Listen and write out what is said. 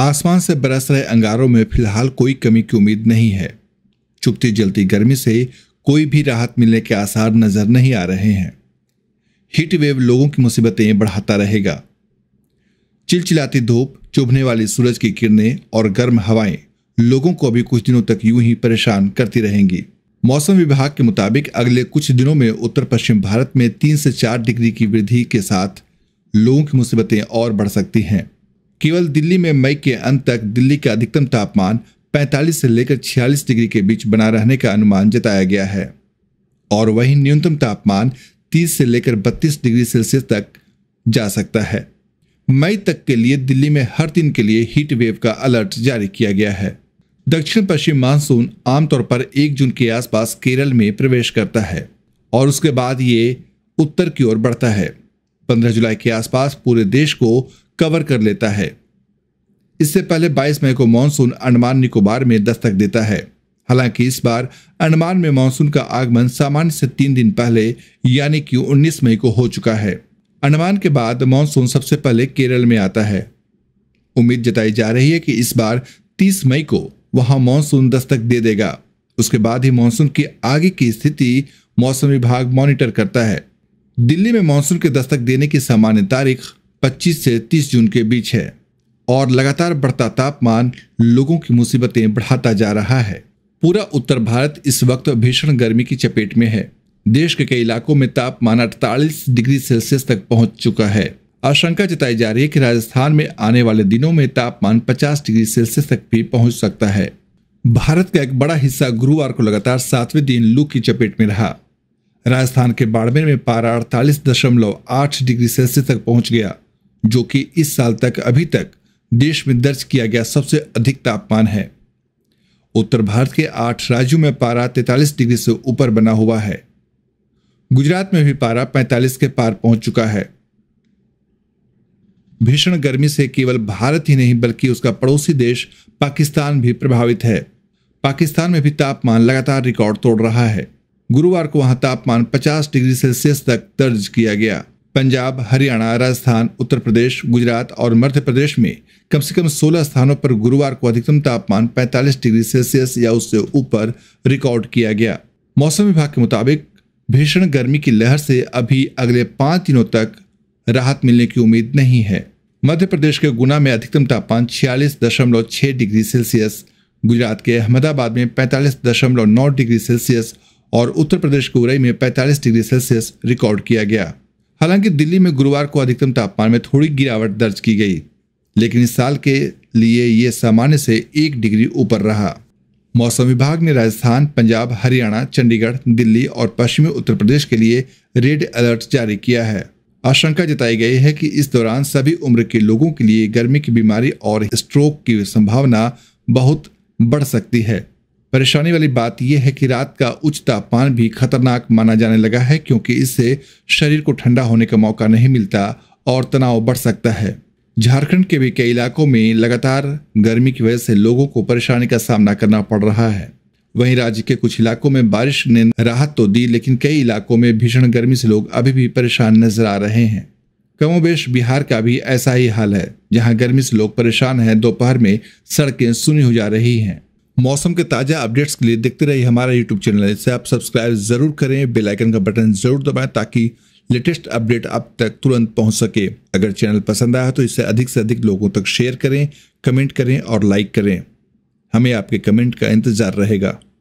आसमान से बरस रहे अंगारों में फिलहाल कोई कमी की उम्मीद नहीं है चुपती जलती गर्मी से कोई भी राहत मिलने के आसार नजर नहीं आ रहे हैं हीट वेव लोगों की मुसीबतें बढ़ाता रहेगा चिलचिलाती धूप चुभने वाली सूरज की किरणें और गर्म हवाएं लोगों को अभी कुछ दिनों तक यूं ही परेशान करती रहेंगी मौसम विभाग के मुताबिक अगले कुछ दिनों में उत्तर पश्चिम भारत में तीन से चार डिग्री की वृद्धि के साथ लोगों की मुसीबतें और बढ़ सकती हैं केवल दिल्ली में मई के अंत तक दिल्ली का अधिकतम तापमान 45 से लेकर 46 डिग्री के बीच बना रहने का अनुमान जताया गया है और वहीं न्यूनतम तापमान 30 से लेकर 32 डिग्री सेल्सियस तक जा सकता है मई तक के लिए दिल्ली में हर दिन के लिए हीट वेव का अलर्ट जारी किया गया है दक्षिण पश्चिम मानसून आमतौर पर एक जून के आसपास केरल में प्रवेश करता है और उसके बाद ये उत्तर की ओर बढ़ता है 15 जुलाई के आसपास पूरे देश को कवर कर लेता है इससे पहले 22 मई को मानसून अंडमान निकोबार में दस्तक देता है हालांकि इस बार अंडमान में मानसून का आगमन सामान्य से तीन दिन पहले यानी कि 19 मई को हो चुका है अंडमान के बाद मानसून सबसे पहले केरल में आता है उम्मीद जताई जा रही है कि इस बार 30 मई को वहां मानसून दस्तक दे देगा उसके बाद ही मानसून की आगे की स्थिति मौसम विभाग मॉनिटर करता है दिल्ली में मानसून के दस्तक देने की सामान्य तारीख 25 से 30 जून के बीच है और लगातार बढ़ता तापमान लोगों की मुसीबतें बढ़ाता जा रहा है पूरा उत्तर भारत इस वक्त भीषण गर्मी की चपेट में है देश के कई इलाकों में तापमान अड़तालीस डिग्री सेल्सियस तक पहुंच चुका है आशंका जताई जा रही है कि राजस्थान में आने वाले दिनों में तापमान 50 डिग्री सेल्सियस तक भी पहुंच सकता है भारत का एक बड़ा हिस्सा गुरुवार को लगातार सातवें दिन लू की चपेट में रहा राजस्थान के बाड़मेर में पारा अड़तालीस दशमलव आठ डिग्री सेल्सियस तक पहुंच गया जो कि इस साल तक अभी तक देश में दर्ज किया गया सबसे अधिक तापमान है उत्तर भारत के आठ राज्यों में पारा 43 डिग्री से ऊपर बना हुआ है गुजरात में भी पारा 45 के पार पहुंच चुका है भीषण गर्मी से केवल भारत ही नहीं बल्कि उसका पड़ोसी देश पाकिस्तान भी प्रभावित है पाकिस्तान में भी तापमान लगातार रिकॉर्ड तोड़ रहा है गुरुवार को वहां तापमान 50 डिग्री सेल्सियस तक दर्ज किया गया पंजाब हरियाणा राजस्थान उत्तर प्रदेश गुजरात और मध्य प्रदेश में कम से कम 16 स्थानों पर गुरुवार को अधिकतम तापमान 45 डिग्री सेल्सियस या उससे ऊपर रिकॉर्ड किया गया मौसम विभाग के मुताबिक भीषण गर्मी की लहर से अभी अगले पांच दिनों तक राहत मिलने की उम्मीद नहीं है मध्य प्रदेश के गुना में अधिकतम तापमान छियालीस दशमलव डिग्री सेल्सियस गुजरात के अहमदाबाद में पैंतालीस दशमलव नौ डिग्री सेल्सियस और उत्तर प्रदेश के उरई में पैंतालीस डिग्री सेल्सियस रिकॉर्ड किया गया हालांकि दिल्ली में गुरुवार को अधिकतम तापमान में थोड़ी गिरावट दर्ज की गई लेकिन इस साल के लिए ये सामान्य से एक डिग्री ऊपर रहा मौसम विभाग ने राजस्थान पंजाब हरियाणा चंडीगढ़ दिल्ली और पश्चिमी उत्तर प्रदेश के लिए रेड अलर्ट जारी किया है आशंका जताई गई है कि इस दौरान सभी उम्र के लोगों के लिए गर्मी की बीमारी और स्ट्रोक की संभावना बहुत बढ़ सकती है परेशानी वाली बात यह है कि रात का उच्च तापमान भी खतरनाक माना जाने लगा है क्योंकि इससे शरीर को ठंडा होने का मौका नहीं मिलता और तनाव बढ़ सकता है झारखंड के भी कई इलाकों में लगातार गर्मी की वजह से लोगों को परेशानी का सामना करना पड़ रहा है वहीं राज्य के कुछ इलाकों में बारिश ने राहत तो दी लेकिन कई इलाकों में भीषण गर्मी से लोग अभी भी परेशान नजर आ रहे हैं कमोबेश बिहार का भी ऐसा ही हाल है जहां गर्मी से लोग परेशान हैं दोपहर में सड़कें सुनी हो जा रही हैं मौसम के ताज़ा अपडेट्स के लिए देखते रहिए हमारा यूट्यूब चैनल इसे आप सब्सक्राइब ज़रूर करें बेल आइकन का बटन ज़रूर दबाएं ताकि लेटेस्ट अपडेट आप तक तुरंत पहुंच सके अगर चैनल पसंद आया तो इसे अधिक से अधिक लोगों तक शेयर करें कमेंट करें और लाइक करें हमें आपके कमेंट का इंतज़ार रहेगा